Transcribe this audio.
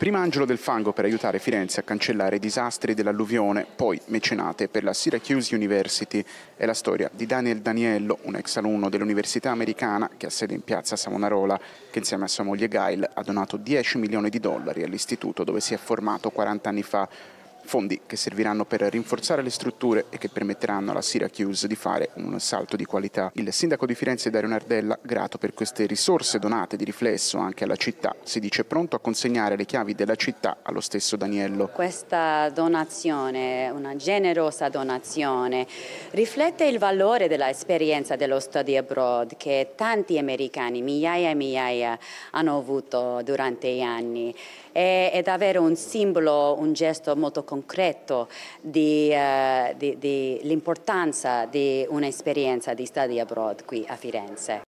Prima Angelo del Fango per aiutare Firenze a cancellare i disastri dell'alluvione, poi mecenate per la Syracuse University. È la storia di Daniel Daniello, un ex alunno dell'Università Americana che ha sede in piazza Savonarola, che insieme a sua moglie Gail ha donato 10 milioni di dollari all'istituto dove si è formato 40 anni fa fondi che serviranno per rinforzare le strutture e che permetteranno alla Syracuse di fare un salto di qualità. Il sindaco di Firenze Dario Nardella, grato per queste risorse donate di riflesso anche alla città, si dice pronto a consegnare le chiavi della città allo stesso Daniello. Questa donazione, una generosa donazione, riflette il valore dell'esperienza dello study abroad che tanti americani, migliaia e migliaia, hanno avuto durante gli anni. È, è davvero un simbolo, un gesto molto concreto concreto dell'importanza eh, di, di, di un'esperienza di study abroad qui a Firenze.